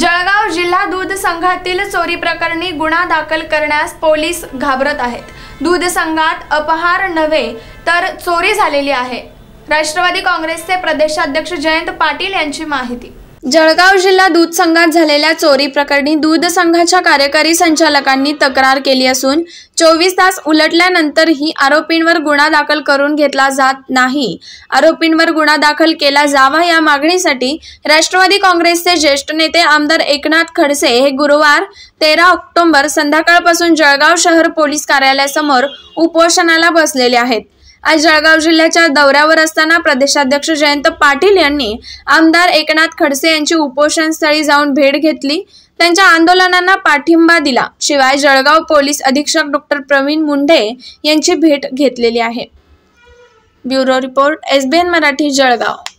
जळगाव जिल्हा दूध संघातील चोरी प्रकरणी गुन्हा दाखल करण्यास पोलीस घाबरत आहेत दूध संघात अपहार नव्हे तर चोरी झालेली आहे राष्ट्रवादी काँग्रेसचे प्रदेशाध्यक्ष जयंत पाटील यांची माहिती जळगाव जिल्हा दूध संघात झालेल्या चोरी प्रकरणी दूध संघाच्या कार्यकारी संचालकांनी तक्रार केली असून चोवीस तास उलटल्यानंतरही आरोपींवर गुन्हा दाखल करून घेतला जात नाही आरोपींवर गुन्हा दाखल केला जावा या मागणीसाठी राष्ट्रवादी काँग्रेसचे ज्येष्ठ नेते आमदार एकनाथ खडसे हे गुरुवार तेरा ऑक्टोबर संध्याकाळपासून जळगाव शहर पोलीस कार्यालयासमोर उपोषणाला बसलेले आहेत आज जळगाव जिल्ह्याच्या दौऱ्यावर असताना प्रदेशाध्यक्ष जयंत पाटील यांनी आमदार एकनाथ खडसे यांची उपोषणस्थळी जाऊन भेट घेतली त्यांच्या आंदोलनांना पाठिंबा दिला शिवाय जळगाव पोलीस अधीक्षक डॉक्टर प्रवीण मुंढे यांची भेट घेतलेली आहे bureau report SBN Marathi Jalgaon